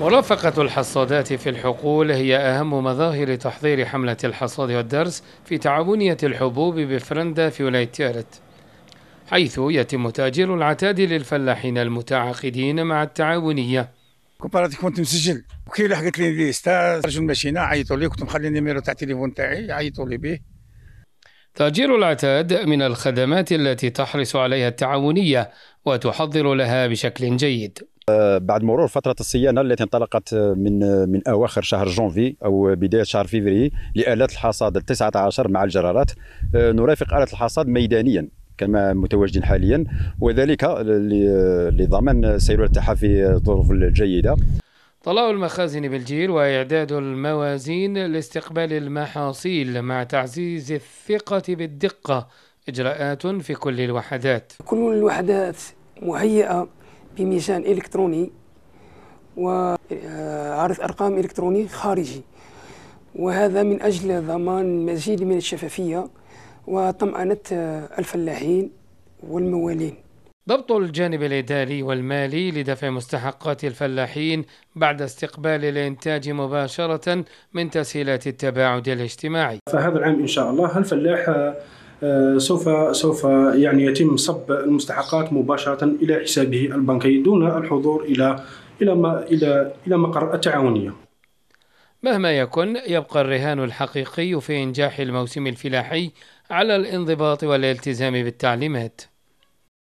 مرافقة الحصادات في الحقول هي أهم مظاهر تحضير حملة الحصاد والدرس في تعاونية الحبوب بفرندا في ولاية تيرت حيث يتم تأجير العتاد للفلاحين المتعاقدين مع التعاونية كوباراتي كنت مسجل وكي لحقت لي إيه، استاذ رجل ماشينا عيطوا لي كنت مخلي النيميرو تاع التليفون تاعي عيطوا لي به تأجير العتاد من الخدمات التي تحرص عليها التعاونية وتحضر لها بشكل جيد بعد مرور فترة الصيانة التي انطلقت من من أواخر شهر جونفي أو بداية شهر فيفري لآلات الحصاد التسعة عشر مع الجرارات آه، نرافق آلة الحصاد ميدانيا كما متواجدين حاليا وذلك لضمان سيرتها في الظروف الجيدة طلاء المخازن بالجيل وإعداد الموازين لاستقبال المحاصيل مع تعزيز الثقة بالدقة إجراءات في كل الوحدات كل الوحدات مهيئة بميزان إلكتروني وعرض آه، أرقام إلكتروني خارجي وهذا من أجل ضمان مزيد من الشفافية وطمأنة آه، الفلاحين والموالين ضبط الجانب الإداري والمالي لدفع مستحقات الفلاحين بعد استقبال الإنتاج مباشرة من تسهيلات التباعد الاجتماعي فهذا العام إن شاء الله الفلاح آه، سوف سوف يعني يتم صب المستحقات مباشره الى حسابه البنكي دون الحضور الى الى ما الى الى مقر التعاونيه. مهما يكن يبقى الرهان الحقيقي في انجاح الموسم الفلاحي على الانضباط والالتزام بالتعليمات.